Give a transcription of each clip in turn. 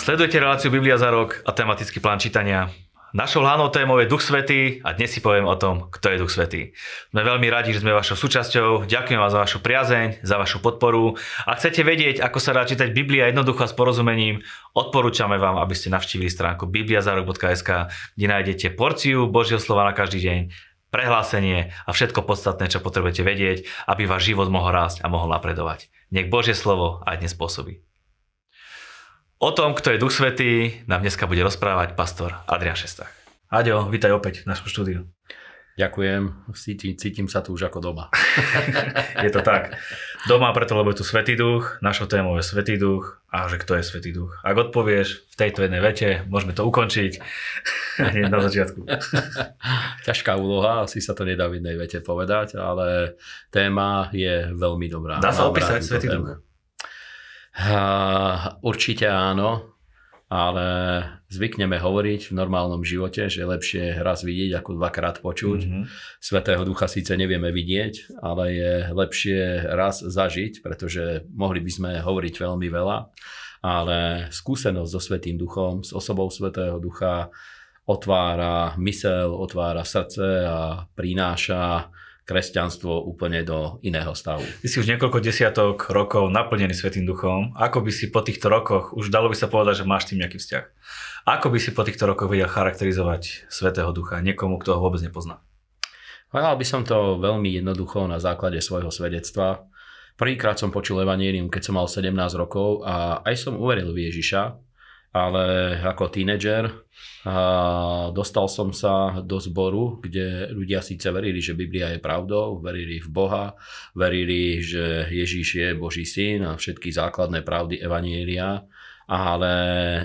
Sledujete reláciu Biblia za rok a tematický plán čítania. Našou hlavnou témou je Duch Svetý a dnes si poviem o tom, kto je Duch Svetý. Sme veľmi radi, že sme vašou súčasťou, ďakujem vám za vašu priazeň, za vašu podporu. Ak chcete vedieť, ako sa dá čítať Biblia jednoducho a s porozumením, odporúčame vám, aby ste navštívili stránku bibliazarok.sk, kde nájdete porciu Božieho slova na každý deň, prehlásenie a všetko podstatné, čo potrebujete vedieť, aby váš život mohol rásť a mohol napredovať. Nech Božie slovo aj dnes pôsobí. O tom, kto je Duch Svetý, nám dneska bude rozprávať pastor Adrian Šestach. Aďo, vítaj opäť v našom štúdiu. Ďakujem, cítim, cítim sa tu už ako doma. je to tak. Doma preto, lebo je tu Svetý Duch, našou témou je Svetý Duch a že kto je Svetý Duch. Ak odpovieš v tejto jednej vete, môžeme to ukončiť na začiatku. Ťažká úloha, asi sa to nedá v jednej vete povedať, ale téma je veľmi dobrá. Dá sa opísať Svetý Duch? Určite áno, ale zvykneme hovoriť v normálnom živote, že lepšie raz vidieť ako dvakrát počuť. Mm-hmm. Svetého ducha síce nevieme vidieť, ale je lepšie raz zažiť, pretože mohli by sme hovoriť veľmi veľa, ale skúsenosť so Svetým duchom, s osobou Svetého ducha otvára mysel, otvára srdce a prináša kresťanstvo úplne do iného stavu. Ty si už niekoľko desiatok rokov naplnený Svetým duchom. Ako by si po týchto rokoch, už dalo by sa povedať, že máš tým nejaký vzťah. Ako by si po týchto rokoch vedel charakterizovať Svetého ducha niekomu, kto ho vôbec nepozná? Povedal by som to veľmi jednoducho na základe svojho svedectva. Prvýkrát som počul Evangelium, keď som mal 17 rokov a aj som uveril v Ježiša, ale ako tínedžer dostal som sa do zboru, kde ľudia síce verili, že Biblia je pravdou, verili v Boha, verili, že Ježíš je Boží syn a všetky základné pravdy Evanielia, ale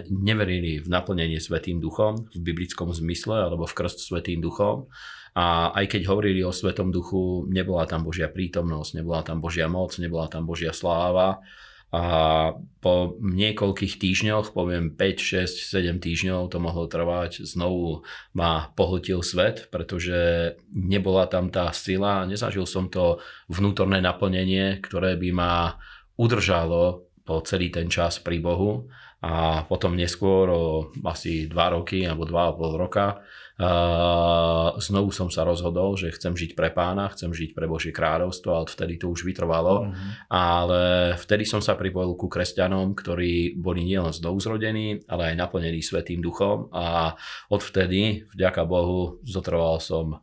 neverili v naplnenie Svetým duchom, v biblickom zmysle alebo v krst Svetým duchom. A aj keď hovorili o Svetom duchu, nebola tam Božia prítomnosť, nebola tam Božia moc, nebola tam Božia sláva a po niekoľkých týždňoch, poviem 5, 6, 7 týždňov to mohlo trvať, znovu ma pohltil svet, pretože nebola tam tá sila, nezažil som to vnútorné naplnenie, ktoré by ma udržalo po celý ten čas pri Bohu a potom neskôr o asi 2 roky alebo 2,5 roka znovu som sa rozhodol, že chcem žiť pre pána, chcem žiť pre Božie kráľovstvo a vtedy to už vytrvalo. Mm-hmm. Ale vtedy som sa pripojil ku kresťanom, ktorí boli nielen zrodení, ale aj naplnení Svetým duchom a odvtedy, vďaka Bohu, zotrval som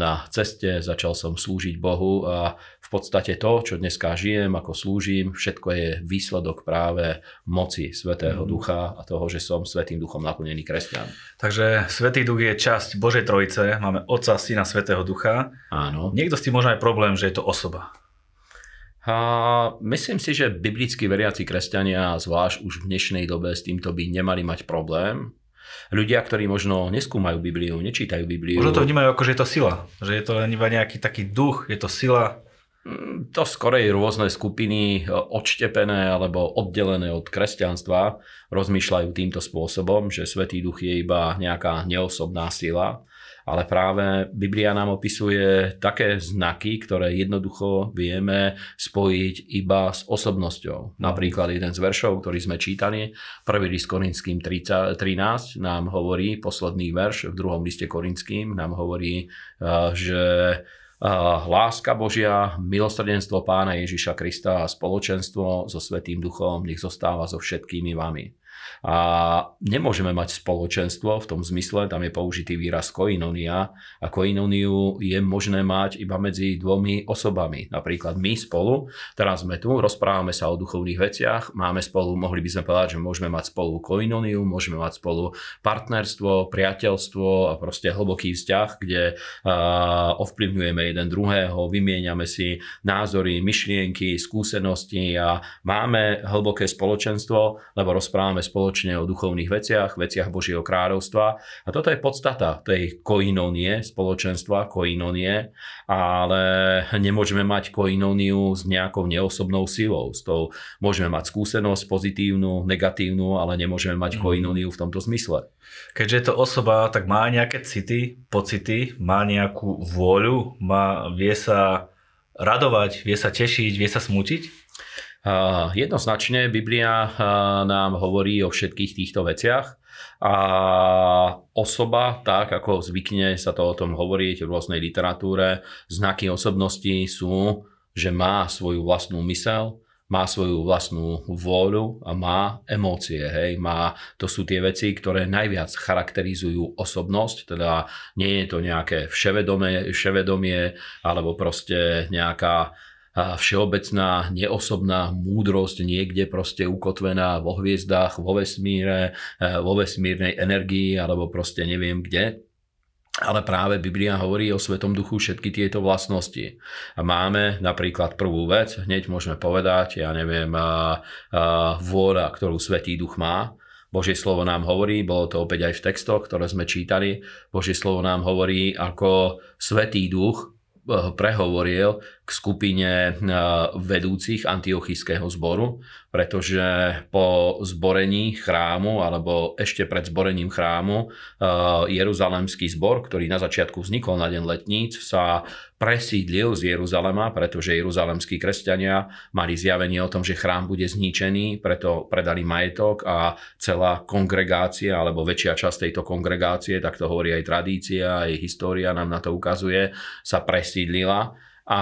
na ceste, začal som slúžiť Bohu a v podstate to, čo dneska žijem, ako slúžim, všetko je výsledok práve moci Svetého mm. Ducha a toho, že som Svetým Duchom naplnený kresťan. Takže Svetý Duch je časť Božej Trojice, máme Otca, Syna, Svetého Ducha. Áno. Niekto s tým možno aj problém, že je to osoba. A myslím si, že biblicky veriaci kresťania, zvlášť už v dnešnej dobe, s týmto by nemali mať problém, ľudia, ktorí možno neskúmajú Bibliu, nečítajú Bibliu. Možno to vnímajú ako, že je to sila, že je to iba nejaký taký duch, je to sila. Mm, to skorej rôzne skupiny e, odštepené alebo oddelené od kresťanstva rozmýšľajú týmto spôsobom, že Svetý Duch je iba nejaká neosobná sila, ale práve Biblia nám opisuje také znaky, ktoré jednoducho vieme spojiť iba s osobnosťou. Napríklad jeden z veršov, ktorý sme čítali, prvý list Korinským 13 nám hovorí, posledný verš v druhom liste Korinským nám hovorí, e, že Eh, láska Božia, milosrdenstvo Pána Ježiša Krista a spoločenstvo so Svetým Duchom nech zostáva so všetkými vami. A nemôžeme mať spoločenstvo v tom zmysle, tam je použitý výraz koinonia a koinoniu je možné mať iba medzi dvomi osobami. Napríklad my spolu, teraz sme tu, rozprávame sa o duchovných veciach, máme spolu, mohli by sme povedať, že môžeme mať spolu koinoniu, môžeme mať spolu partnerstvo, priateľstvo a proste hlboký vzťah, kde ovplyvňujeme jeden druhého, vymieňame si názory, myšlienky, skúsenosti a máme hlboké spoločenstvo, lebo rozprávame spoločne o duchovných veciach, veciach Božieho kráľovstva. A toto je podstata tej koinonie, spoločenstva, koinonie, ale nemôžeme mať koinoniu s nejakou neosobnou silou. S tou môžeme mať skúsenosť pozitívnu, negatívnu, ale nemôžeme mať mm. koinoniu v tomto zmysle. Keďže je to osoba, tak má nejaké city, pocity, má nejakú vôľu, má, vie sa radovať, vie sa tešiť, vie sa smútiť. Jednoznačne Biblia nám hovorí o všetkých týchto veciach a osoba, tak ako zvykne sa to o tom hovoriť v rôznej literatúre, znaky osobnosti sú, že má svoju vlastnú mysel, má svoju vlastnú vôľu a má emócie. Hej? Má, to sú tie veci, ktoré najviac charakterizujú osobnosť, teda nie je to nejaké vševedomie, vševedomie alebo proste nejaká všeobecná neosobná múdrosť niekde proste ukotvená vo hviezdách, vo vesmíre, e, vo vesmírnej energii alebo proste neviem kde. Ale práve Biblia hovorí o Svetom duchu všetky tieto vlastnosti. Máme napríklad prvú vec, hneď môžeme povedať, ja neviem, vôľa, ktorú Svetý duch má. Božie slovo nám hovorí, bolo to opäť aj v textoch, ktoré sme čítali, Božie slovo nám hovorí, ako Svetý duch Eh, prehovoril k skupine eh, vedúcich antiochískeho zboru pretože po zborení chrámu alebo ešte pred zborením chrámu eh, Jeruzalemský zbor, ktorý na začiatku vznikol na Deň letníc, sa presídlil z Jeruzalema, pretože jeruzalemskí kresťania mali zjavenie o tom, že chrám bude zničený, preto predali majetok a celá kongregácia alebo väčšia časť tejto kongregácie, tak to hovorí aj tradícia, aj história nám na to ukazuje, sa presídlila a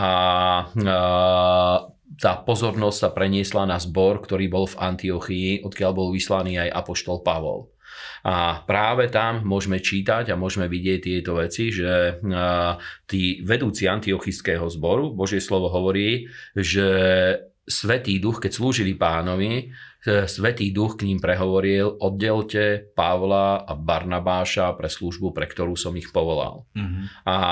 eh, tá pozornosť sa preniesla na zbor, ktorý bol v Antiochii, odkiaľ bol vyslaný aj apoštol Pavol. A práve tam môžeme čítať a môžeme vidieť tieto veci, že tí vedúci antiochického zboru, Božie slovo hovorí, že Svetý duch, keď slúžili pánovi, Svetý duch k ním prehovoril, oddelte Pavla a Barnabáša pre službu, pre ktorú som ich povolal. Mm-hmm. A, a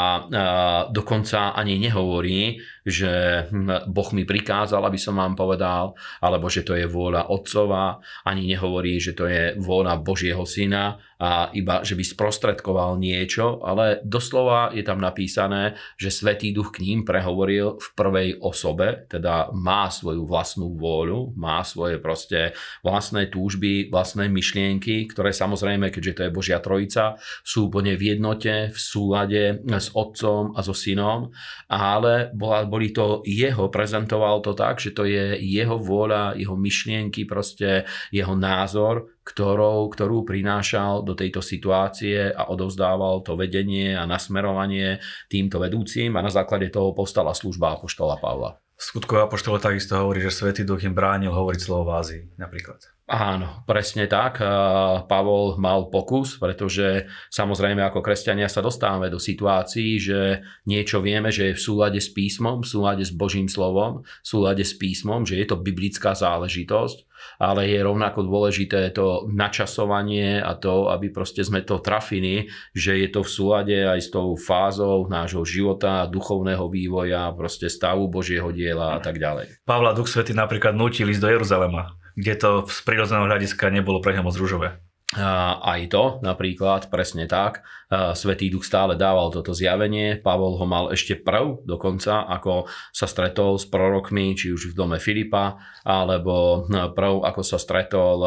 dokonca ani nehovorí, že hm, Boh mi prikázal, aby som vám povedal, alebo že to je vôľa Otcova, ani nehovorí, že to je vôľa Božieho Syna, a iba, že by sprostredkoval niečo, ale doslova je tam napísané, že Svetý Duch k ním prehovoril v prvej osobe, teda má svoju vlastnú vôľu, má svoje proste vlastné túžby, vlastné myšlienky, ktoré samozrejme, keďže to je Božia Trojica, sú úplne v jednote, v súlade s otcom a so synom, ale bola, boli to jeho, prezentoval to tak, že to je jeho vôľa, jeho myšlienky, proste jeho názor, ktorou, ktorú prinášal do tejto situácie a odovzdával to vedenie a nasmerovanie týmto vedúcim a na základe toho postala služba apoštola Pavla. Skutkové apoštole takisto hovorí, že Svetý Duch im bránil hovoriť slovo v Ázii napríklad. Áno, presne tak. Pavol mal pokus, pretože samozrejme ako kresťania sa dostávame do situácií, že niečo vieme, že je v súlade s písmom, v súlade s Božím slovom, v súlade s písmom, že je to biblická záležitosť, ale je rovnako dôležité to načasovanie a to, aby proste sme to trafili, že je to v súlade aj s tou fázou nášho života, duchovného vývoja, proste stavu Božieho diela a tak ďalej. Pavla Duch Svety napríklad nutil ísť do Jeruzalema kde to z prírodzeného hľadiska nebolo pre neho moc rúžové. Aj to napríklad, presne tak. Svetý duch stále dával toto zjavenie, Pavol ho mal ešte prv dokonca, ako sa stretol s prorokmi, či už v dome Filipa, alebo prv, ako sa stretol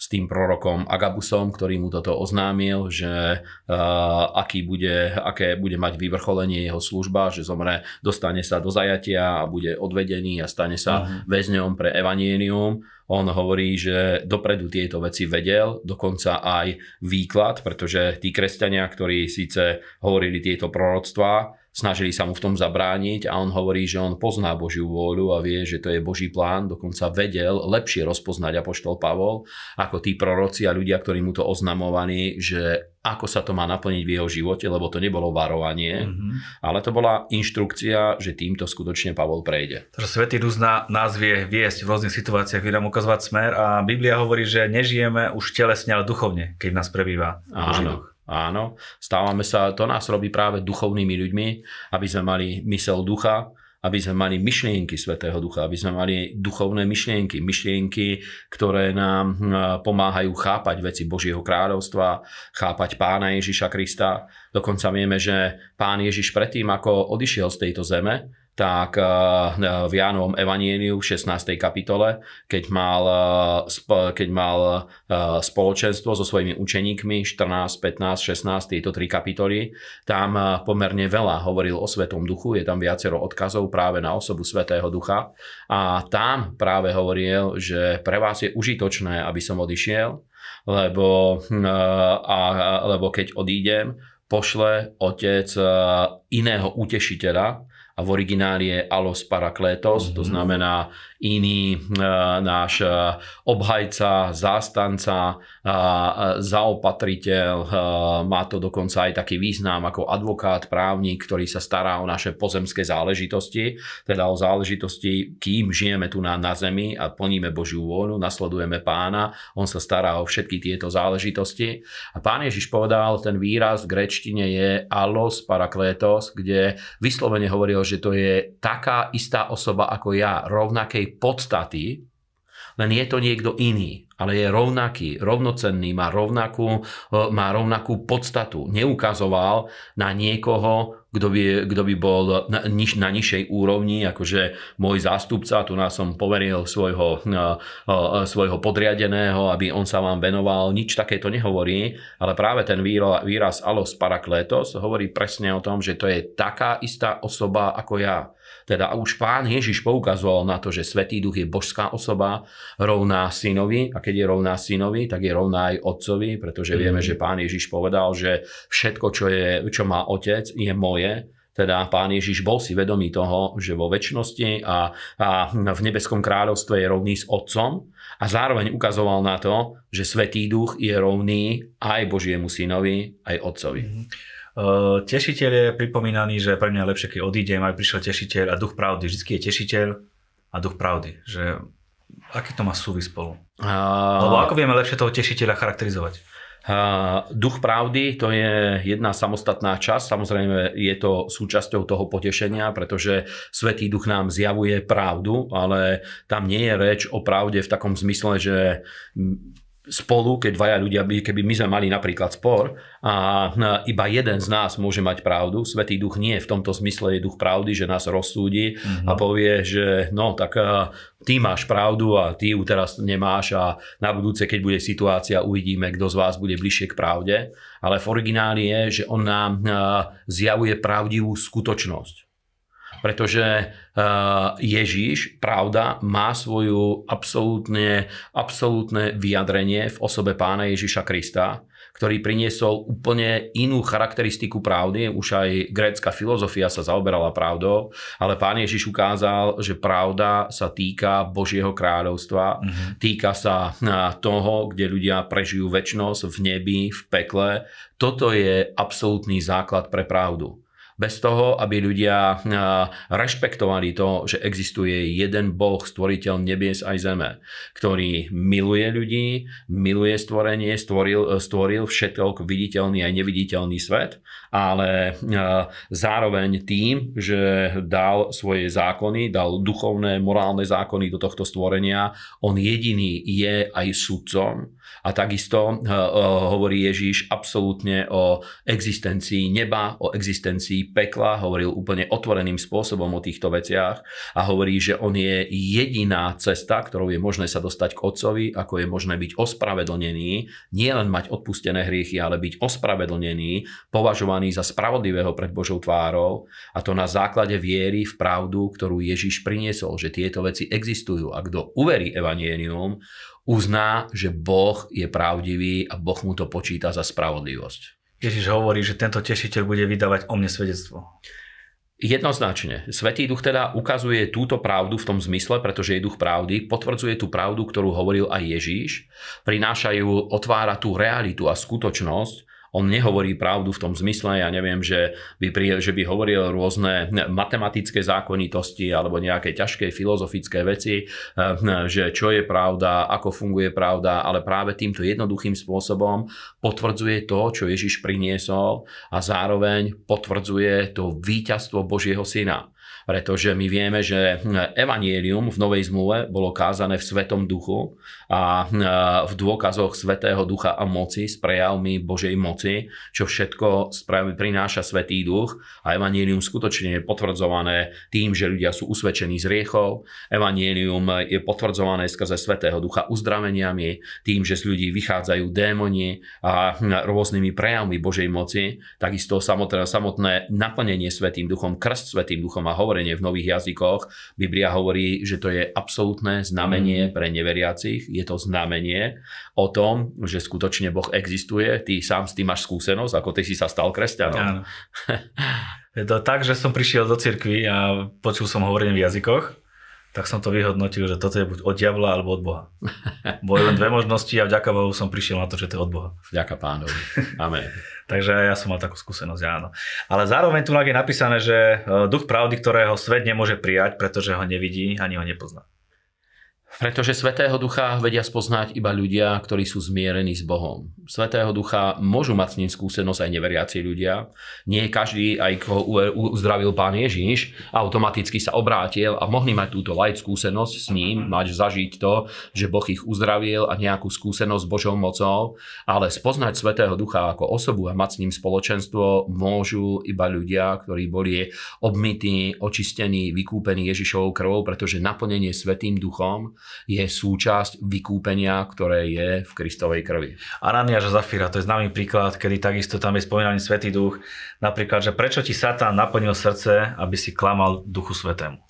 s tým prorokom Agabusom, ktorý mu toto oznámil, že aký bude, aké bude mať vyvrcholenie jeho služba, že zomre, dostane sa do zajatia a bude odvedený a stane sa uh-huh. väzňom pre evanienium on hovorí, že dopredu tieto veci vedel, dokonca aj výklad, pretože tí kresťania, ktorí síce hovorili tieto proroctvá, snažili sa mu v tom zabrániť a on hovorí, že on pozná Božiu vôľu a vie, že to je Boží plán, dokonca vedel lepšie rozpoznať apoštol Pavol ako tí proroci a ľudia, ktorí mu to oznamovaní, že ako sa to má naplniť v jeho živote, lebo to nebolo varovanie, mm-hmm. ale to bola inštrukcia, že týmto skutočne Pavol prejde. Takže Svetý Duch nás vie viesť v rôznych situáciách, vie nám ukazovať smer a Biblia hovorí, že nežijeme už telesne, ale duchovne, keď nás prebýva Boží Áno. duch. Áno, stávame sa, to nás robí práve duchovnými ľuďmi, aby sme mali mysel ducha, aby sme mali myšlienky Svetého Ducha, aby sme mali duchovné myšlienky, myšlienky, ktoré nám hm, pomáhajú chápať veci Božieho kráľovstva, chápať pána Ježiša Krista. Dokonca vieme, že pán Ježiš predtým, ako odišiel z tejto zeme, tak eh, v Jánovom Evanieniu v 16. kapitole, keď mal, eh, keď mal eh, spoločenstvo so svojimi učeníkmi 14, 15, 16, tieto tri kapitoly, tam pomerne veľa hovoril o Svetom duchu, je tam viacero odkazov práve na osobu Svetého ducha a tam práve hovoril, že pre vás je užitočné, aby som odišiel, lebo, hm, a, lebo keď odídem, pošle otec iného utešiteľa, a v origináli je alos Parakletos, mm-hmm. to mhm. znamená iný eh, náš eh, obhajca, zástanca, eh, zaopatriteľ, má to dokonca aj taký význam ako advokát, právnik, ktorý sa stará o naše pozemské záležitosti, teda o záležitosti, kým žijeme tu na, na zemi a plníme Božiu vôľu, nasledujeme pána, on sa stará o všetky tieto záležitosti. A pán Ježiš povedal, ten výraz v grečtine je alos parakletos, kde vyslovene hovoril, že to je taká istá osoba ako ja, rovnakej podstaty, len je to niekto iný, ale je rovnaký, rovnocenný, má rovnakú, e, má rovnakú podstatu. Neukazoval na niekoho, kto by, kto by bol na, niž, na nižšej úrovni, akože môj zástupca, tu nás som poveril svojho, e, e, svojho podriadeného, aby on sa vám venoval, nič takéto nehovorí, ale práve ten výraz alos parakletos hovorí presne o tom, že to je taká istá osoba ako ja. Teda už pán Ježiš poukazoval na to, že Svetý Duch je božská osoba, rovná synovi a keď je rovná synovi, tak je rovná aj otcovi, pretože mm. vieme, mhm. že pán Ježiš povedal, že všetko, čo, je, čo má otec, je moje. Teda pán Ježiš bol si vedomý toho, že vo väčšnosti a, a v nebeskom kráľovstve je rovný s otcom a zároveň ukazoval na to, že Svetý Duch je rovný aj Božiemu synovi, aj otcovi. Mm. Eh, tešiteľ je pripomínaný, že pre mňa je lepšie, keď odídem, aj prišiel tešiteľ a duch pravdy. Vždycky je tešiteľ a duch pravdy. Že aký to má súvis spolu? A... Lebo ako vieme lepšie toho tešiteľa charakterizovať? Uh, duch pravdy to je jedna samostatná časť, samozrejme je to súčasťou toho potešenia, pretože Svetý duch nám zjavuje pravdu, ale tam nie je reč o pravde v takom zmysle, že spolu, keď dvaja ľudia by, keby my sme mali napríklad spor a e, iba jeden z nás môže mať pravdu, Svetý duch nie v tomto zmysle je duch pravdy, že nás rozsúdi mm-hmm. a mhm. povie, že no tak e, ty máš pravdu a ty ju teraz nemáš a na budúce, keď bude situácia, uvidíme, kto z vás bude bližšie k pravde. Ale v origináli je, že on nám e, zjavuje pravdivú skutočnosť pretože eh, Ježíš, pravda, má svoju absolútne, absolútne vyjadrenie v osobe pána Ježíša Krista, ktorý priniesol úplne inú charakteristiku pravdy. Už aj grécka filozofia sa zaoberala pravdou, ale pán Ježiš ukázal, že pravda sa týka Božieho kráľovstva, mm-hmm. týka sa eh, toho, kde ľudia prežijú väčnosť v nebi, v pekle. Toto je absolútny základ pre pravdu bez toho, aby ľudia eh, rešpektovali to, že existuje jeden Boh, stvoriteľ nebies aj zeme, ktorý miluje ľudí, miluje stvorenie, stvoril, stvoril všetok viditeľný aj neviditeľný svet, ale eh, zároveň tým, že dal svoje zákony, dal duchovné, morálne zákony do tohto stvorenia, on jediný je aj sudcom. A takisto eh, hovorí Ježíš absolútne o existencii neba, o existencii pekla, hovoril úplne otvoreným spôsobom o týchto veciach a hovorí, že on je jediná cesta, ktorou je možné sa dostať k Otcovi, ako je možné byť ospravedlnený, nielen mať odpustené hriechy, ale byť ospravedlnený, považovaný za spravodlivého pred Božou tvárou a to na základe viery v pravdu, ktorú Ježiš priniesol, že tieto veci existujú a kto uverí evanienium, uzná, že Boh je pravdivý a Boh mu to počíta za spravodlivosť. Ježiš hovorí, že tento tešiteľ bude vydávať o mne svedectvo. Jednoznačne. Svetý duch teda ukazuje túto pravdu v tom zmysle, pretože je duch pravdy, potvrdzuje tú pravdu, ktorú hovoril aj Ježíš, prinášajú, otvára tú realitu a skutočnosť, on nehovorí pravdu v tom zmysle, ja neviem, že by, pri, že by hovoril rôzne matematické zákonitosti alebo nejaké ťažké filozofické veci, eh, že čo je pravda, ako funguje pravda, ale práve týmto jednoduchým spôsobom potvrdzuje to, čo Ježiš priniesol a zároveň potvrdzuje to víťazstvo Božieho Syna pretože my vieme, že evanielium v Novej zmluve bolo kázané v Svetom duchu a e, v dôkazoch Svetého ducha a moci s prejavmi Božej moci, čo všetko prináša Svetý duch a evanielium skutočne je potvrdzované tým, že ľudia sú usvedčení z riechov, evanielium je potvrdzované skrze Svetého ducha uzdraveniami, tým, že z ľudí vychádzajú démoni a hm, rôznymi prejavmi Božej moci, takisto samotné, samotné naplnenie Svetým duchom, krst Svetým duchom a hovor hovorenie v nových jazykoch. Biblia hovorí, že to je absolútne znamenie mm. pre neveriacich. Je to znamenie o tom, že skutočne Boh existuje. Ty sám s tým máš skúsenosť, ako ty si sa stal kresťanom. Áno. Je to tak, že som prišiel do cirkvi a počul som hovorenie v jazykoch tak som to vyhodnotil, že toto je buď od diabla alebo od Boha. Boli len dve možnosti a vďaka Bohu som prišiel na to, že to je od Boha. Vďaka pánovi. Amen. Takže ja som mal takú skúsenosť, áno. Ale zároveň tu je napísané, že eh, duch pravdy, ktorého svet nemôže prijať, pretože ho nevidí ani ho nepozná. Pretože Svetého Ducha vedia spoznať iba ľudia, ktorí sú zmierení s Bohom. Svetého Ducha môžu mať s ním skúsenosť aj neveriaci ľudia. Nie každý, aj koho uzdravil Pán Ježiš, automaticky sa obrátil a mohli mať túto light skúsenosť s ním, mať zažiť to, že Boh ich uzdravil a nejakú skúsenosť s Božou mocou, ale spoznať Svetého Ducha ako osobu a mať s ním spoločenstvo môžu iba ľudia, ktorí boli obmytí, očistení, vykúpení Ježišovou krvou, pretože naplnenie Svetým Duchom je súčasť vykúpenia, ktoré je v Kristovej krvi. Ananiáš a Zafira, to je známy príklad, kedy takisto tam je spomínaný Svetý duch. Napríklad, že prečo ti Satan naplnil srdce, aby si klamal duchu svetému.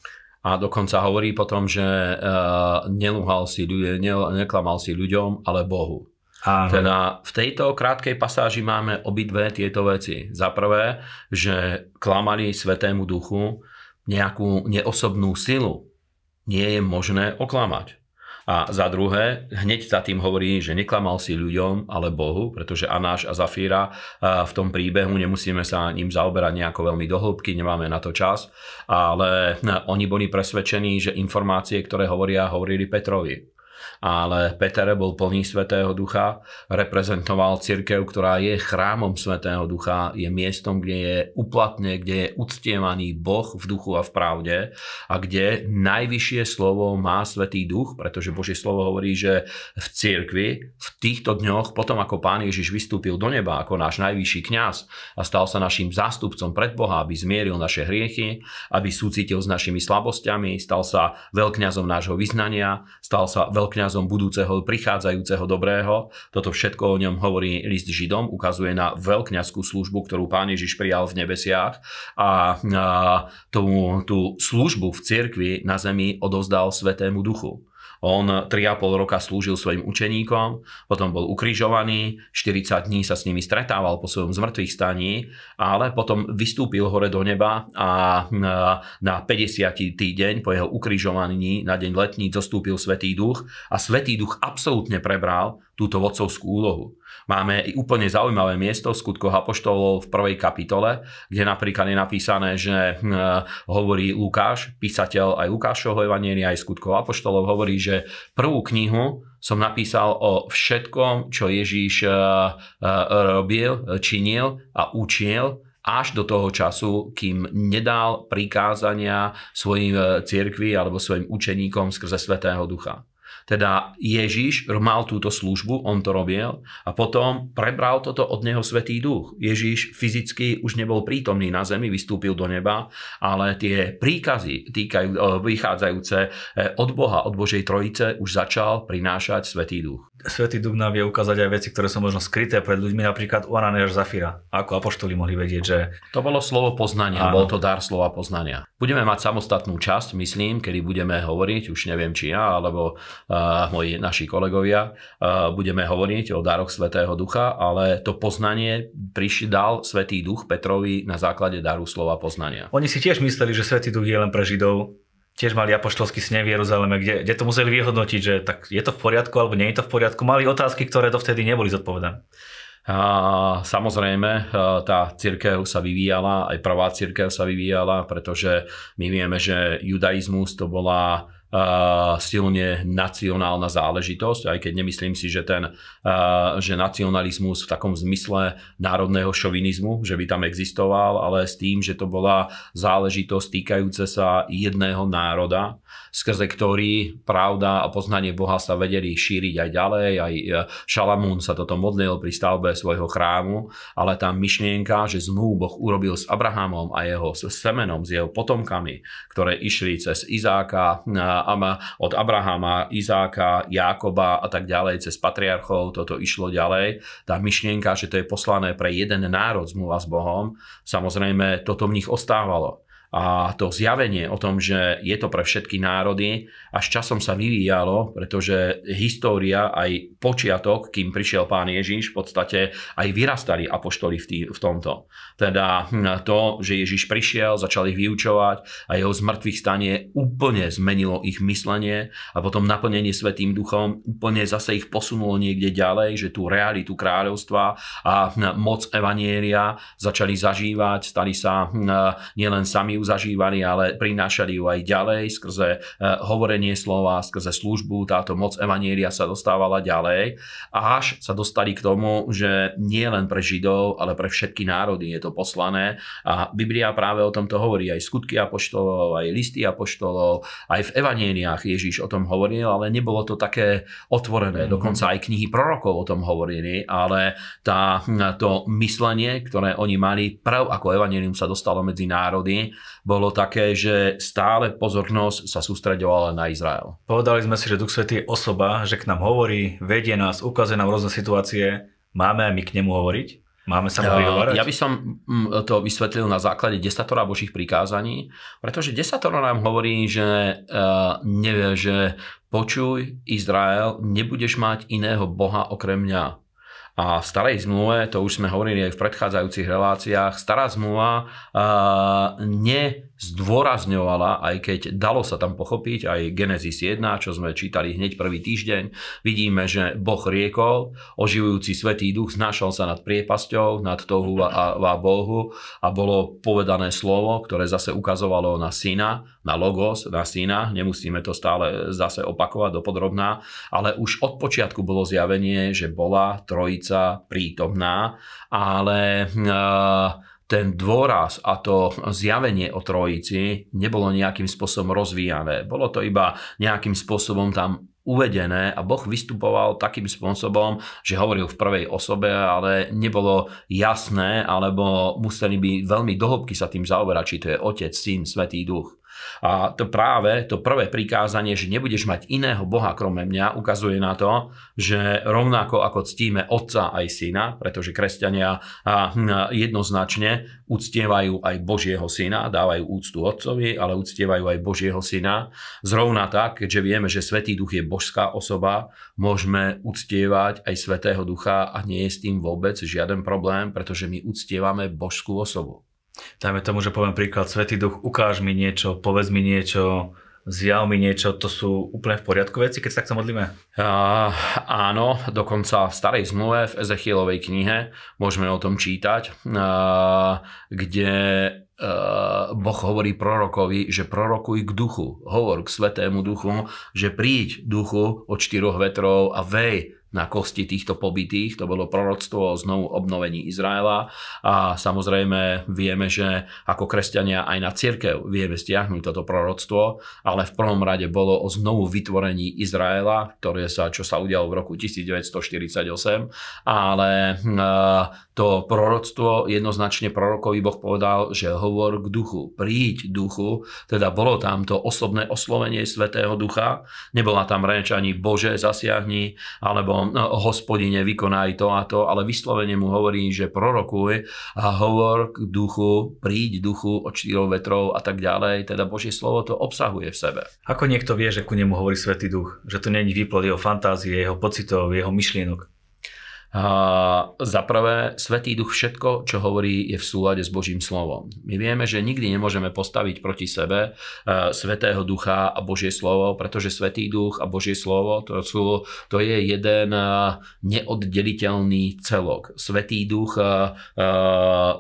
A dokonca hovorí potom, že uh, nelúhal si, neklamal si ľuďom, ale Bohu. Áno. Teda v tejto krátkej pasáži máme obidve tieto veci. Za prvé, že klamali Svetému Duchu nejakú neosobnú silu, nie je možné oklamať. A za druhé, hneď za tým hovorí, že neklamal si ľuďom, ale Bohu, pretože Anáš a Zafíra v tom príbehu nemusíme sa ním zaoberať nejako veľmi do hĺbky, nemáme na to čas, ale oni boli presvedčení, že informácie, ktoré hovoria, hovorili Petrovi ale Peter bol plný Svetého Ducha, reprezentoval cirkev, ktorá je chrámom Svetého Ducha, je miestom, kde je uplatne, kde je uctievaný Boh v duchu a v pravde a kde najvyššie slovo má Svetý Duch, pretože Božie slovo hovorí, že v církvi v týchto dňoch, potom ako Pán Ježiš vystúpil do neba ako náš najvyšší kňaz a stal sa našim zástupcom pred Boha, aby zmieril naše hriechy, aby súcitil s našimi slabosťami, stal sa veľkňazom nášho vyznania, stal sa veľkňazom veľkňazom budúceho, prichádzajúceho dobrého. Toto všetko o ňom hovorí list Židom, ukazuje na veľkňazskú službu, ktorú Pán Ježiš prijal v nebesiach a, a tú, tú službu v cirkvi na zemi odozdal Svetému Duchu. On 3,5 roka slúžil svojim učeníkom, potom bol ukrižovaný, 40 dní sa s nimi stretával po svojom zmrtvých staní, ale potom vystúpil hore do neba a e, na 50. týdeň po jeho ukrižovaní na deň letní zostúpil Svetý duch a Svetý duch absolútne prebral túto vodcovskú úlohu. Máme úplne zaujímavé miesto v skutkoch Apoštolov v prvej kapitole, kde napríklad je napísané, že hm, hovorí Lukáš, písateľ aj Lukášovho Evanielia, aj skutkov Apoštolov, hovorí, že prvú knihu som napísal o všetkom, čo Ježíš eh, eh, robil, činil a učil až do toho času, kým nedal prikázania svojim eh, cirkvi alebo svojim učeníkom skrze Svetého Ducha. Teda Ježiš mal túto službu, on to robil a potom prebral toto od neho Svetý duch. Ježiš fyzicky už nebol prítomný na zemi, vystúpil do neba, ale tie príkazy týkajú, eh, vychádzajúce eh, od Boha, od Božej Trojice už začal prinášať Svetý duch. Svetý nám vie ukázať aj veci, ktoré sú možno skryté pred ľuďmi, napríklad u Ananiáš Zafira. Ako apoštoli mohli vedieť, že... To bolo slovo poznania, Áno. bol to dar slova poznania. Budeme mať samostatnú časť, myslím, kedy budeme hovoriť, už neviem či ja, alebo uh, moji naši kolegovia, uh, budeme hovoriť o daroch Svetého Ducha, ale to poznanie prišiel dal Svetý Duch Petrovi na základe daru slova poznania. Oni si tiež mysleli, že Svetý Duch je len pre Židov, tiež mali apoštolský sne v Jeruzaleme, kde, kde to museli vyhodnotiť, že tak je to v poriadku alebo nie je to v poriadku. Mali otázky, ktoré dovtedy neboli zodpovedané. A, samozrejme, e, tá církev sa vyvíjala, aj pravá církev sa vyvíjala, pretože my vieme, že judaizmus to bola silne nacionálna záležitosť, aj keď nemyslím si, že, ten, že nacionalizmus v takom zmysle národného šovinizmu, že by tam existoval, ale s tým, že to bola záležitosť týkajúce sa jedného národa, skrze ktorý pravda a poznanie Boha sa vedeli šíriť aj ďalej. Aj e, Šalamún sa toto modlil pri stavbe svojho chrámu, ale tá myšlienka, že zmluvu Boh urobil s Abrahamom a jeho semenom, s jeho potomkami, ktoré išli cez Izáka od Abrahama, Izáka, Jákoba a tak ďalej, cez patriarchov toto išlo ďalej. Tá myšlienka, že to je poslané pre jeden národ zmluva s Bohom, samozrejme toto v nich ostávalo a to zjavenie o tom, že je to pre všetky národy, až časom sa vyvíjalo, pretože história aj počiatok, kým prišiel pán Ježiš, v podstate aj vyrastali apoštoli v, tý, v tomto. Teda hm, to, že Ježiš prišiel, začali ich vyučovať a jeho zmrtvých stanie úplne zmenilo ich myslenie a potom naplnenie Svetým duchom úplne zase ich posunulo niekde ďalej, že tú realitu kráľovstva a hm, moc Evanielia začali zažívať, stali sa hm, nielen sami Zažívali, zažívaní, ale prinášali ju aj ďalej skrze e, hovorenie slova, skrze službu. Táto moc Evanielia sa dostávala ďalej až sa dostali k tomu, že nie len pre Židov, ale pre všetky národy je to poslané. A Biblia práve o tomto hovorí aj skutky apoštolov, aj listy apoštolov, aj v Evanieniach Ježíš o tom hovoril, ale nebolo to také otvorené. Mhm. Dokonca aj knihy prorokov o tom hovorili, ale tá, to myslenie, ktoré oni mali, prv ako Evanielium sa dostalo medzi národy, bolo také, že stále pozornosť sa sústredovala na Izrael. Povedali sme si, že Duch Svetý je osoba, že k nám hovorí, vedie nás, ukazuje nám rôzne situácie. Máme aj my k nemu hovoriť? Máme sa prihovárať? Ja by som mm, to vysvetlil na základe desatora Božích prikázaní, pretože desatora nám hovorí, že, e, nevie, že počuj Izrael, nebudeš mať iného Boha okrem mňa. A v starej zmluve, to už sme hovorili aj v predchádzajúcich reláciách, stará zmluva uh, ne zdôrazňovala, aj keď dalo sa tam pochopiť, aj Genesis 1, čo sme čítali hneď prvý týždeň, vidíme, že Boh riekol, oživujúci Svetý Duch znašal sa nad priepasťou, nad tohu a, a Bohu a bolo povedané slovo, ktoré zase ukazovalo na syna, na logos, na syna, nemusíme to stále zase opakovať dopodrobná, ale už od počiatku bolo zjavenie, že bola trojica prítomná, ale... Hm, ten dôraz a to zjavenie o trojici nebolo nejakým spôsobom rozvíjané. Bolo to iba nejakým spôsobom tam uvedené a Boh vystupoval takým spôsobom, že hovoril v prvej osobe, ale nebolo jasné, alebo museli by veľmi dohobky sa tým zaoberať, či to je Otec, Syn, Svetý Duch. A to práve to prvé prikázanie, že nebudeš mať iného Boha krome mňa, ukazuje na to, že rovnako ako ctíme otca aj syna, pretože kresťania hm, jednoznačne uctievajú aj Božieho syna, dávajú úctu otcovi, ale uctievajú aj Božieho syna. Zrovna tak, keďže vieme, že Svetý Duch je božská osoba, môžeme uctievať aj Svetého Ducha a nie je s tým vôbec žiaden problém, pretože my uctievame božskú osobu. Dajme tomu, že poviem príklad, Svetý duch, ukáž mi niečo, povedz mi niečo, zjav mi niečo, to sú úplne v poriadku veci, keď sa sa modlíme? Uh, áno, dokonca v starej zmluve, v Ezechielovej knihe, môžeme o tom čítať, uh, kde Boh hovorí prorokovi, že prorokuj k duchu, hovor k svetému duchu, že príď duchu od štyroch vetrov a vej na kosti týchto pobytých. To bolo proroctvo o znovu obnovení Izraela a samozrejme vieme, že ako kresťania aj na cirkev vieme stiahnuť toto proroctvo, ale v prvom rade bolo o znovu vytvorení Izraela, ktoré sa, čo sa udialo v roku 1948, ale hm, to proroctvo jednoznačne prorokovi Boh povedal, že hovor k duchu, príď duchu, teda bolo tam to osobné oslovenie Svetého Ducha, nebola tam reč ani Bože zasiahni, alebo potom eh, hospodine vykonaj to a to, ale vyslovene mu hovorí, že prorokuj a hovor k duchu, príď duchu od čtyrov vetrov a tak ďalej. Teda Božie slovo to obsahuje v sebe. Ako niekto vie, že ku nemu hovorí Svetý Duch? Že to není výplod jeho fantázie, jeho pocitov, jeho myšlienok? Za prvé, Svetý duch všetko, čo hovorí, je v súlade s Božím slovom. My vieme, že nikdy nemôžeme postaviť proti sebe e, Svetého ducha a Božie slovo, pretože Svetý duch a Božie slovo to, sú, to je jeden e, neoddeliteľný celok. Svetý duch, e,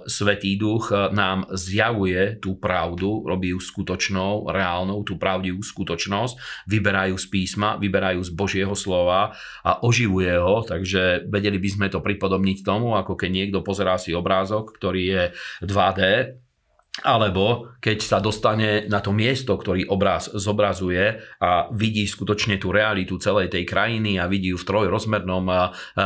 Svetý duch nám zjavuje tú pravdu, robí ju skutočnou, reálnou, tú pravdivú skutočnosť, vyberajú z písma, vyberajú z Božieho slova a oživuje ho, takže vedeli by sme to pripodobniť tomu, ako keď niekto pozerá si obrázok, ktorý je 2D, alebo keď sa dostane na to miesto, ktorý obraz zobrazuje a vidí skutočne tú realitu celej tej krajiny a vidí ju v trojrozmernom,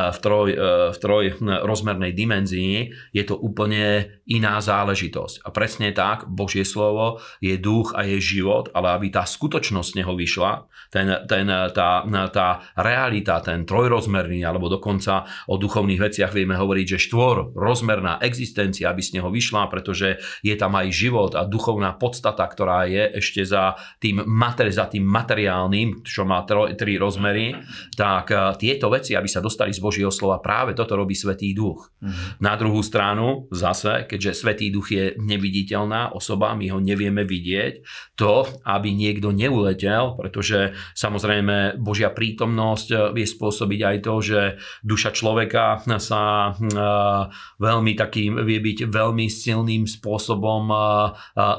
v, troj, e, v trojrozmernej hm, dimenzii, je to úplne iná záležitosť. A presne tak, Božie slovo je duch a je život, ale aby tá skutočnosť z neho vyšla, ten, ten, tá, tá realita, ten trojrozmerný, alebo dokonca o duchovných veciach vieme hovoriť, že štvorrozmerná existencia, aby z neho vyšla, pretože je tam aj život a duchovná podstata, ktorá je ešte za tým, mater, za tým materiálnym, čo má troj, tri rozmery, tak e, tieto veci, aby sa dostali z Božieho slova, práve toto robí Svetý duch. Mhm. Na druhú stranu, zase, keď keďže Svetý Duch je neviditeľná osoba, my ho nevieme vidieť, to, aby niekto neuletel, pretože samozrejme Božia prítomnosť eh, vie spôsobiť aj to, že duša človeka sa eh, veľmi takým, vie byť veľmi silným spôsobom eh,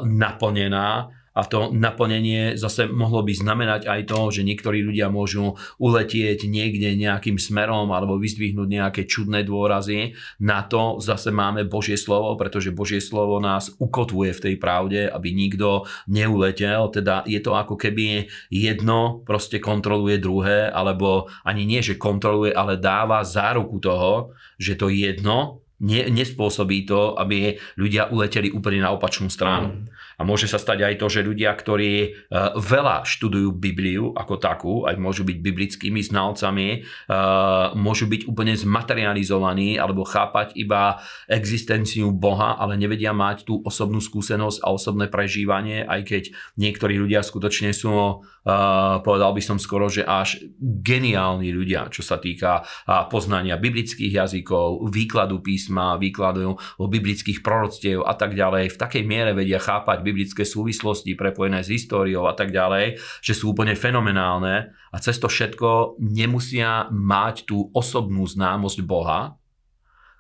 naplnená a to naplnenie zase mohlo by znamenať aj to, že niektorí ľudia môžu uletieť niekde nejakým smerom alebo vyzdvihnúť nejaké čudné dôrazy. Na to zase máme Božie slovo, pretože Božie slovo nás ukotvuje v tej pravde, aby nikto neuletel. Teda je to ako keby jedno proste kontroluje druhé, alebo ani nie, že kontroluje, ale dáva záruku toho, že to jedno ne, nespôsobí to, aby ľudia uleteli úplne na opačnú stranu. Mm. A môže sa stať aj to, že ľudia, ktorí uh, veľa študujú Bibliu ako takú, aj môžu byť biblickými znalcami, uh, môžu byť úplne zmaterializovaní alebo chápať iba existenciu Boha, ale nevedia mať tú osobnú skúsenosť a osobné prežívanie, aj keď niektorí ľudia skutočne sú, uh, povedal by som skoro, že až geniálni ľudia, čo sa týka poznania biblických jazykov, výkladu písma, písma, výkladov biblických proroctiev a tak ďalej, v takej miere vedia chápať biblické súvislosti prepojené s históriou a tak ďalej, že sú úplne fenomenálne a cez to všetko nemusia mať tú osobnú známosť Boha,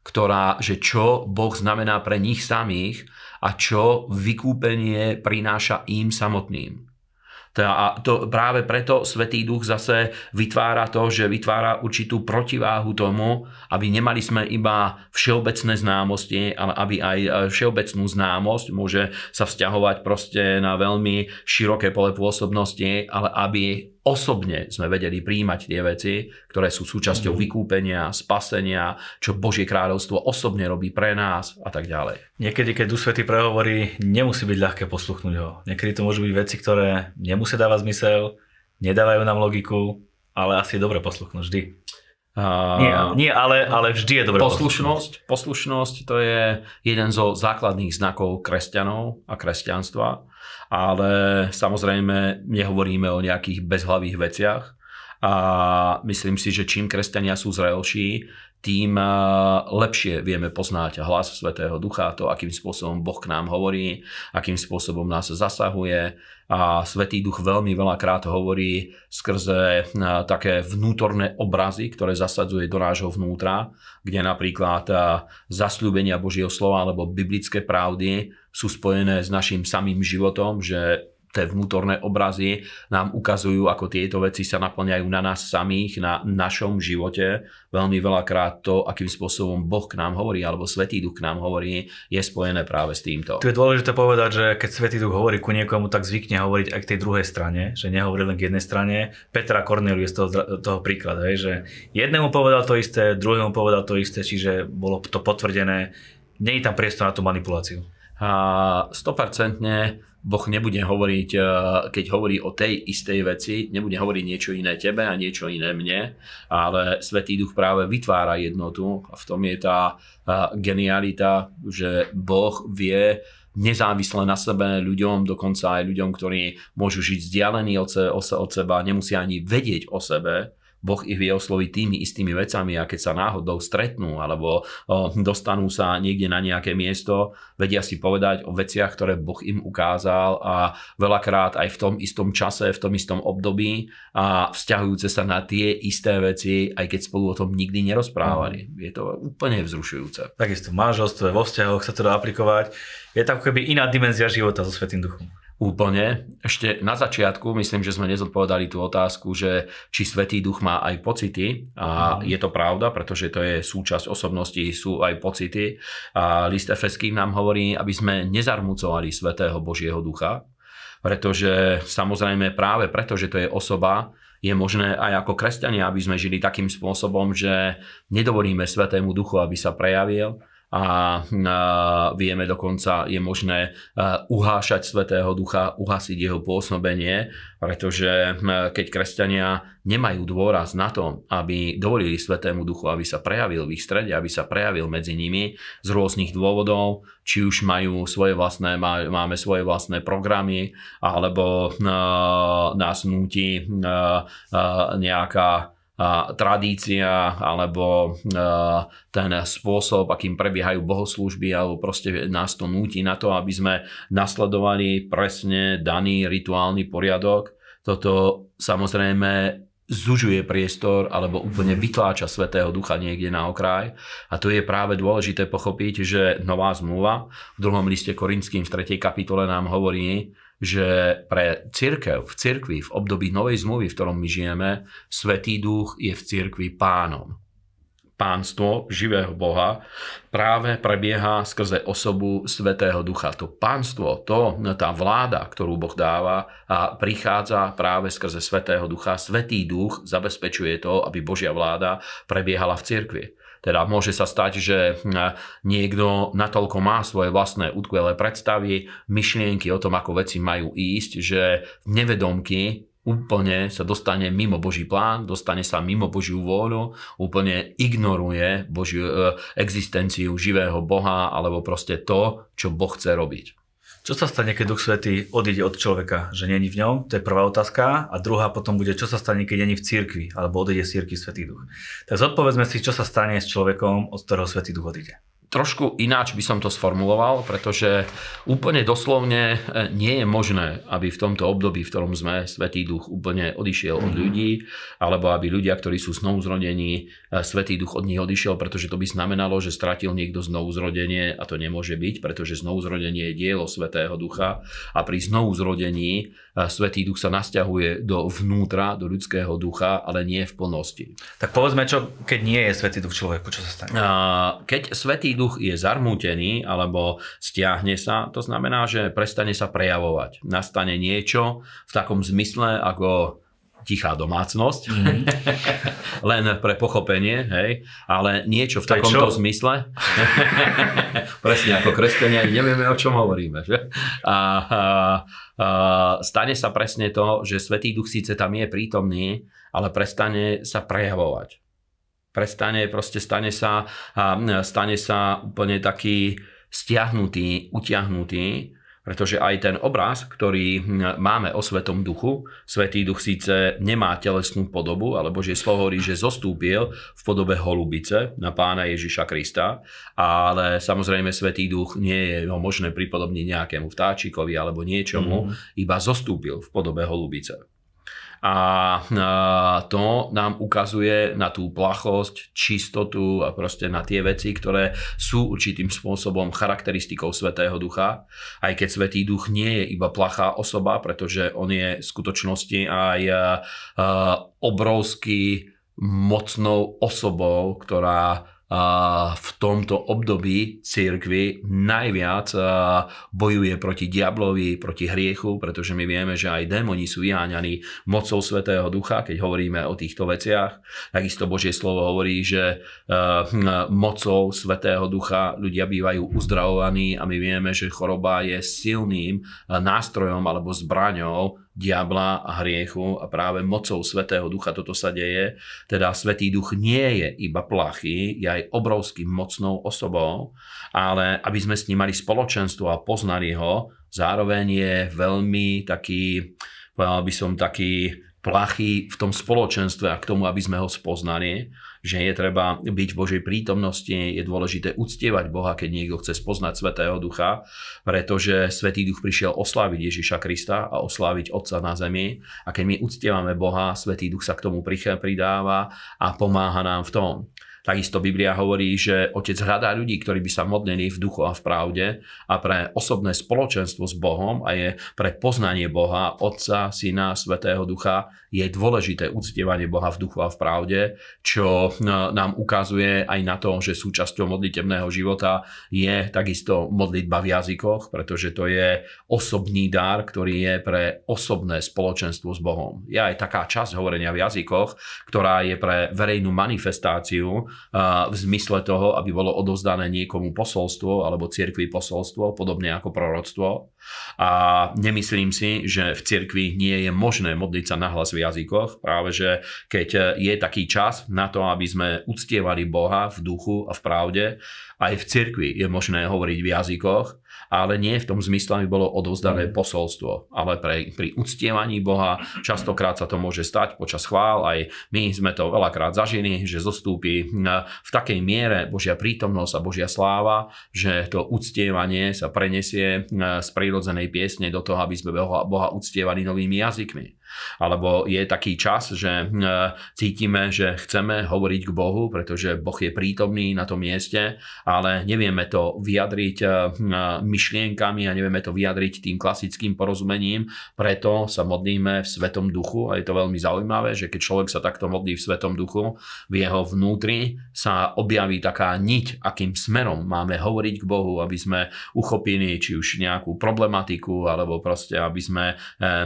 ktorá, že čo Boh znamená pre nich samých a čo vykúpenie prináša im samotným. Teda a to práve preto Svetý Duch zase vytvára to, že vytvára určitú protiváhu tomu, aby nemali sme iba všeobecné známosti, ale aby aj e, všeobecnú známosť môže sa vzťahovať proste na veľmi široké pole pôsobnosti, ale aby osobne sme vedeli príjmať tie veci, ktoré sú súčasťou mm. vykúpenia, spasenia, čo Božie kráľovstvo osobne robí pre nás a tak ďalej. Niekedy, keď Duch Svetý prehovorí, nemusí byť ľahké posluchnúť ho. Niekedy to môžu byť veci, ktoré nemusia dávať zmysel, nedávajú nám logiku, ale asi je dobre posluchnúť vždy. Uh, nie, nie ale, ale vždy je dobré poslušnosť. Poslušnosť to je jeden zo základných znakov kresťanov a kresťanstva ale samozrejme nehovoríme o nejakých bezhlavých veciach a myslím si, že čím kresťania sú zrelší, tým eh, lepšie vieme poznať hlas Svetého Ducha, to, akým spôsobom Boh k nám hovorí, akým spôsobom nás zasahuje. A Svetý Duch veľmi veľakrát hovorí skrze eh, také vnútorné obrazy, ktoré zasadzuje do nášho vnútra, kde napríklad eh, zasľúbenia Božieho slova alebo biblické pravdy sú spojené s našim samým životom, že tie vnútorné obrazy nám ukazujú, ako tieto veci sa naplňajú na nás samých, na našom živote. Veľmi veľakrát to, akým spôsobom Boh k nám hovorí, alebo Svetý Duch k nám hovorí, je spojené práve s týmto. Tu je dôležité povedať, že keď Svetý Duch hovorí ku niekomu, tak zvykne hovoriť aj k tej druhej strane, že nehovorí len k jednej strane. Petra Corneliu je z toho, toho príklad, hej, že jednému povedal to isté, druhému povedal to isté, čiže bolo to potvrdené. není tam priestor na tú manipuláciu. A 100% Boh nebude hovoriť, eh, keď hovorí o tej istej veci, nebude hovoriť niečo iné tebe a niečo iné mne, ale Svetý Duch práve vytvára jednotu a v tom je tá eh, genialita, že Boh vie nezávisle na sebe ľuďom, dokonca aj ľuďom, ktorí môžu žiť vzdialení od, se, od seba, nemusia ani vedieť o sebe, Boh ich vie osloviť tými istými vecami a keď sa náhodou stretnú alebo dostanú sa niekde na nejaké miesto, vedia si povedať o veciach, ktoré Boh im ukázal a veľakrát aj v tom istom čase, v tom istom období a vzťahujúce sa na tie isté veci, aj keď spolu o tom nikdy nerozprávali. Mhm. Je to úplne vzrušujúce. Takisto v manželstve, vo vzťahoch sa to dá aplikovať. Je tam keby iná dimenzia života so Svetým Duchom úplne. Ešte na začiatku myslím, že sme nezodpovedali tú otázku, že či Svetý duch má aj pocity. A mhm. je to pravda, pretože to je súčasť osobnosti, sú aj pocity. A list Efeským nám hovorí, aby sme nezarmucovali Svetého Božieho ducha, pretože samozrejme práve preto, že to je osoba, je možné aj ako kresťania, aby sme žili takým spôsobom, že nedovolíme Svetému duchu, aby sa prejavil, a vieme dokonca, je možné uhášať Svetého Ducha, uhasiť jeho pôsobenie, pretože keď kresťania nemajú dôraz na to, aby dovolili Svetému Duchu, aby sa prejavil v ich strede, aby sa prejavil medzi nimi z rôznych dôvodov, či už majú svoje vlastné, máme svoje vlastné programy, alebo nás nutí nejaká tradícia alebo e, ten spôsob, akým prebiehajú bohoslužby alebo proste nás to núti na to, aby sme nasledovali presne daný rituálny poriadok. Toto samozrejme zužuje priestor alebo úplne vytláča Svetého Ducha niekde na okraj. A tu je práve dôležité pochopiť, že Nová zmluva v druhom liste Korinským v 3. kapitole nám hovorí, že pre církev, v církvi, v období novej zmluvy, v ktorom my žijeme, Svetý duch je v církvi pánom. Pánstvo živého Boha práve prebieha skrze osobu Svetého Ducha. To pánstvo, to, tá vláda, ktorú Boh dáva, a prichádza práve skrze Svetého Ducha. Svetý Duch zabezpečuje to, aby Božia vláda prebiehala v cirkvi. Teda môže sa stať, že e, niekto natoľko má svoje vlastné utkvelé predstavy, myšlienky o tom, ako veci majú ísť, že nevedomky úplne sa dostane mimo Boží plán, dostane sa mimo Božiu vôľu, úplne ignoruje Božiu e, existenciu živého Boha alebo proste to, čo Boh chce robiť. Čo sa stane, keď Duch Svetý odíde od človeka, že není v ňom? To je prvá otázka. A druhá potom bude, čo sa stane, keď není v cirkvi, alebo odíde z cirkvi Svetý Duch. Tak zodpovedzme si, čo sa stane s človekom, od ktorého Svetý Duch odíde trošku ináč by som to sformuloval, pretože úplne doslovne e, nie je možné, aby v tomto období, v ktorom sme, Svetý duch úplne odišiel od mhm. ľudí, alebo aby ľudia, ktorí sú znovu zrodení, e, Svetý duch od nich odišiel, pretože to by znamenalo, že stratil niekto znovu zrodenie a to nemôže byť, pretože znovu zrodenie je dielo Svetého ducha a pri znovu zrodení e, Svetý duch sa nasťahuje do vnútra, do ľudského ducha, ale nie v plnosti. Tak povedzme, čo, keď nie je Svetý duch človeku, čo sa stane? Keď Svetý duch je zarmútený alebo stiahne sa, to znamená, že prestane sa prejavovať. Nastane niečo v takom zmysle ako tichá domácnosť, mm len pre pochopenie, hej, ale niečo v to takomto čo? zmysle, presne ako kresťania, nevieme, o čom hovoríme. Že? A, a, a, stane sa presne to, že Svetý Duch síce tam je prítomný, ale prestane sa prejavovať prestane, proste stane sa, stane sa úplne taký stiahnutý, utiahnutý, pretože aj ten obraz, ktorý máme o Svetom duchu, Svetý duch síce nemá telesnú podobu, alebo že slovo hovorí, že zostúpil v podobe holubice na pána Ježiša Krista, ale samozrejme Svetý duch nie je ho možné pripodobniť nejakému vtáčikovi alebo niečomu, mm. iba zostúpil v podobe holubice a to nám ukazuje na tú plachosť, čistotu a proste na tie veci, ktoré sú určitým spôsobom charakteristikou Svetého Ducha, aj keď Svetý Duch nie je iba plachá osoba, pretože on je v skutočnosti aj obrovský mocnou osobou, ktorá v tomto období církvy najviac bojuje proti diablovi, proti hriechu, pretože my vieme, že aj démoni sú vyháňaní mocou Svetého Ducha, keď hovoríme o týchto veciach. Takisto Božie slovo hovorí, že hm, mocou Svetého Ducha ľudia bývajú uzdravovaní a my vieme, že choroba je silným nástrojom alebo zbraňou diabla a hriechu a práve mocou Svetého Ducha toto sa deje. Teda Svetý Duch nie je iba plachy, je aj obrovským mocnou osobou, ale aby sme s ním mali spoločenstvo a poznali ho, zároveň je veľmi taký, povedal by som, taký plachý v tom spoločenstve a k tomu, aby sme ho spoznali že je treba byť v Božej prítomnosti, je dôležité uctievať Boha, keď niekto chce spoznať Svetého Ducha, pretože Svetý Duch prišiel osláviť Ježiša Krista a osláviť Otca na zemi a keď my uctievame Boha, Svetý Duch sa k tomu pridáva a pomáha nám v tom. Takisto Biblia hovorí, že otec hľadá ľudí, ktorí by sa modlili v duchu a v pravde a pre osobné spoločenstvo s Bohom a je pre poznanie Boha, Otca, Syna, Svetého Ducha je dôležité uctievanie Boha v duchu a v pravde, čo e, nám ukazuje aj na to, že súčasťou modlitebného života je takisto modlitba v jazykoch, pretože to je osobný dar, ktorý je pre osobné spoločenstvo s Bohom. Je aj taká časť hovorenia v jazykoch, ktorá je pre verejnú manifestáciu e, v zmysle toho, aby bolo odozdané niekomu posolstvo alebo cirkvi posolstvo, podobne ako proroctvo a nemyslím si, že v cirkvi nie je možné modliť sa nahlas v jazykoch, práve že keď je taký čas na to, aby sme uctievali Boha v duchu a v pravde, aj v cirkvi je možné hovoriť v jazykoch, ale nie v tom zmysle, aby bolo odovzdané mm. posolstvo. Ale pre, pri uctievaní Boha častokrát sa to môže stať počas chvál. Aj my sme to veľakrát zažili, že zostúpi v takej miere Božia prítomnosť a Božia sláva, že to uctievanie sa prenesie z prírodzenej piesne do toho, aby sme Boha, Boha uctievali novými jazykmi alebo je taký čas, že e, cítime, že chceme hovoriť k Bohu, pretože Boh je prítomný na tom mieste, ale nevieme to vyjadriť e, e, myšlienkami a nevieme to vyjadriť tým klasickým porozumením, preto sa modlíme v Svetom duchu a je to veľmi zaujímavé, že keď človek sa takto modlí v Svetom duchu, v jeho vnútri sa objaví taká niť, akým smerom máme hovoriť k Bohu, aby sme uchopili či už nejakú problematiku, alebo proste aby sme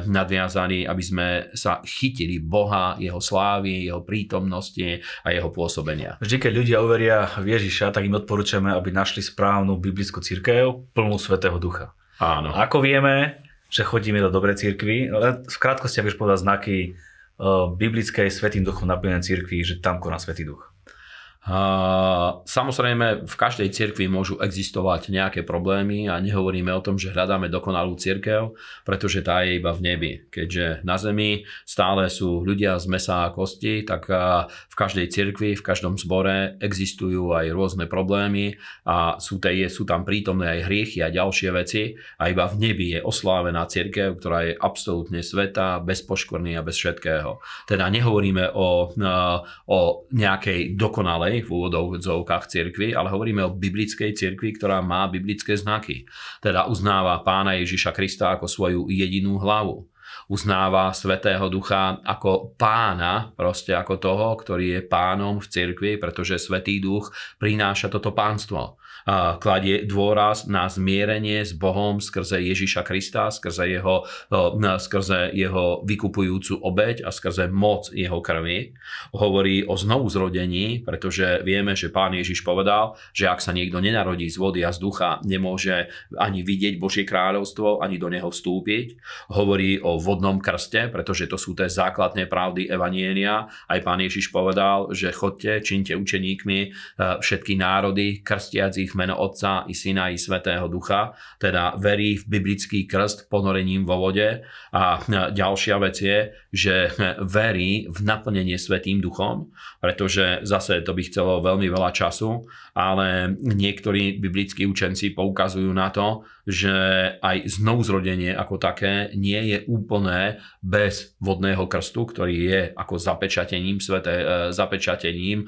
nadviazali, aby sme sme sa chytili Boha, jeho slávy, jeho prítomnosti a jeho pôsobenia. Vždy, keď ľudia uveria v Ježiša, tak im odporúčame, aby našli správnu biblickú církev plnú Svetého Ducha. Áno. A ako vieme, že chodíme do dobrej církvy, v krátkosti, aby už povedal znaky eh, biblickej svetým duchom naplnené církvi, že tam koná svetý duch. Samozrejme, v každej cirkvi môžu existovať nejaké problémy a nehovoríme o tom, že hľadáme dokonalú cirkev, pretože tá je iba v nebi. Keďže na zemi stále sú ľudia z mesa a kosti, tak v každej cirkvi, v každom zbore existujú aj rôzne problémy a sú, tej, sú tam prítomné aj hriechy a ďalšie veci a iba v nebi je oslávená cirkev, ktorá je absolútne sveta, bez a bez všetkého. Teda nehovoríme o, o nejakej dokonalej hej, v úvodzovkách cirkvi, ale hovoríme o biblickej cirkvi, ktorá má biblické znaky. Teda uznáva pána Ježiša Krista ako svoju jedinú hlavu uznáva Svetého Ducha ako pána, proste ako toho, ktorý je pánom v cirkvi, pretože Svetý Duch prináša toto pánstvo kladie dôraz na zmierenie s Bohom skrze Ježiša Krista, skrze jeho, skrze jeho vykupujúcu obeď a skrze moc jeho krvi. Hovorí o znovu zrodení, pretože vieme, že pán Ježiš povedal, že ak sa niekto nenarodí z vody a z ducha, nemôže ani vidieť Božie kráľovstvo, ani do neho vstúpiť. Hovorí o vodnom krste, pretože to sú tie základné pravdy Evanielia. Aj pán Ježiš povedal, že chodte, činte učeníkmi e, všetky národy, krstiac ich v meno Otca i Syna i Svetého Ducha, teda verí v biblický krst ponorením vo vode. A ďalšia vec je, že verí v naplnenie Svetým duchom, pretože zase to by chcelo veľmi veľa času, ale niektorí biblickí učenci poukazujú na to, že aj znovuzrodenie ako také nie je úplné bez vodného krstu, ktorý je ako zapečatením, svete, e, zapečatením e,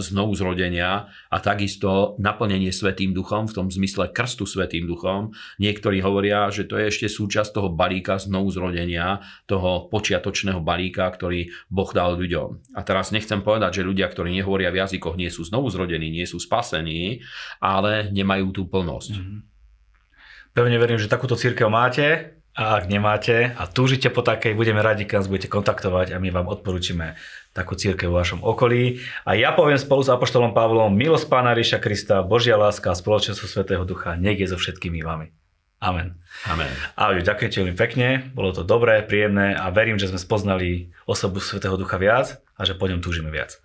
znovuzrodenia a takisto naplnenie Svetým duchom v tom zmysle krstu Svetým duchom. Niektorí hovoria, že to je ešte súčasť toho balíka znovuzrodenia, toho počítania počiatočného balíka, ktorý Boh dal ľuďom. A teraz nechcem povedať, že ľudia, ktorí nehovoria v jazykoch, nie sú znovu zrodení, nie sú spasení, ale nemajú tú plnosť. Mm-hmm. Pevne verím, že takúto církev máte a ak nemáte a túžite po takej, budeme radi, keď nás budete kontaktovať a my vám odporúčime takú církev v vašom okolí. A ja poviem spolu s Apoštolom Pavlom, milosť Pána Ríša Krista, Božia láska a spoločenstvo Svetého Ducha, nech je so všetkými vami. Amen. Amen. Ahoj, ďakujem ti veľmi pekne, bolo to dobré, príjemné a verím, že sme spoznali osobu Svetého Ducha viac a že po ňom túžime viac.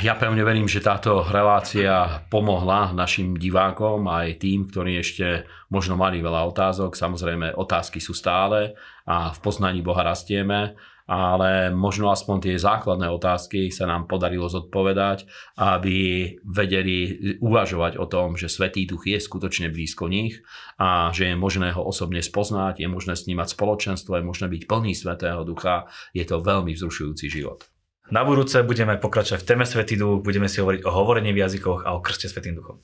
Ja pevne verím, že táto relácia pomohla našim divákom aj tým, ktorí ešte možno mali veľa otázok. Samozrejme, otázky sú stále a v poznaní Boha rastieme, ale možno aspoň tie základné otázky sa nám podarilo zodpovedať, aby vedeli uvažovať o tom, že Svetý Duch je skutočne blízko nich a že je možné ho osobne spoznať, je možné s ním mať spoločenstvo, je možné byť plný Svetého Ducha. Je to veľmi vzrušujúci život. Na budúce budeme pokračovať v téme Svetý duch, budeme si hovoriť o hovorení v jazykoch a o krste Svetým duchom.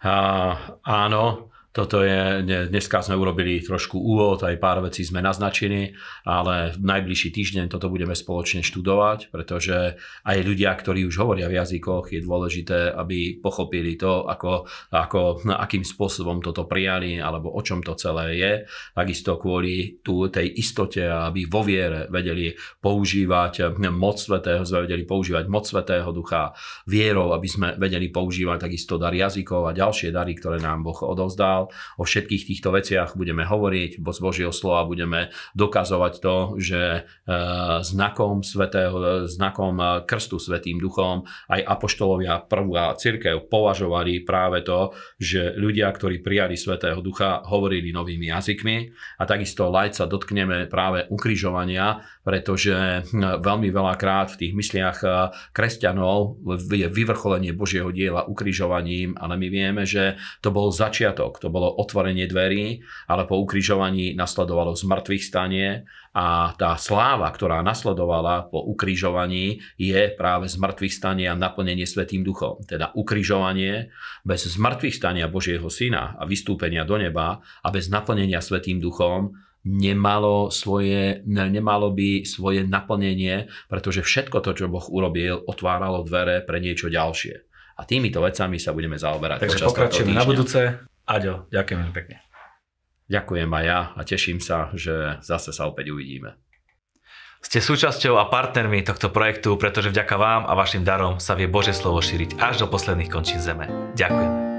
Uh, áno, toto je, dneska sme urobili trošku úvod, aj pár vecí sme naznačili, ale v najbližší týždeň toto budeme spoločne študovať, pretože aj ľudia, ktorí už hovoria v jazykoch, je dôležité, aby pochopili to, ako, ako, akým spôsobom toto prijali, alebo o čom to celé je. Takisto kvôli tú, tej istote, aby vo viere vedeli používať moc svetého, sme vedeli používať moc svetého ducha vierou, aby sme vedeli používať takisto dar jazykov a ďalšie dary, ktoré nám Boh odovzdal povedal. O všetkých týchto veciach budeme hovoriť, bo z Božieho slova budeme dokazovať to, že e, znakom, svetého, znakom e, krstu Svetým duchom aj apoštolovia prvú a církev považovali práve to, že ľudia, ktorí prijali Svetého ducha, hovorili novými jazykmi a takisto lajca dotkneme práve ukrižovania, pretože e, veľmi veľakrát v tých mysliach kresťanov je vyvrcholenie Božieho diela ukrižovaním, ale my vieme, že to bol začiatok, to bolo otvorenie dverí, ale po ukrižovaní nasledovalo zmrtvých stanie a tá sláva, ktorá nasledovala po ukrižovaní, je práve zmrtvých stanie a naplnenie Svetým duchom. Teda ukrižovanie bez zmrtvých stania Božieho Syna a vystúpenia do neba a bez naplnenia Svetým duchom nemalo, svoje, nemalo by svoje naplnenie, pretože všetko to, čo Boh urobil, otváralo dvere pre niečo ďalšie. A týmito vecami sa budeme zaoberať. Takže pokračujeme na budúce. Aďo, ďakujem pekne. Ďakujem aj ja a teším sa, že zase sa opäť uvidíme. Ste súčasťou a partnermi tohto projektu, pretože vďaka vám a vašim darom sa vie Božie slovo šíriť až do posledných končín zeme. Ďakujem.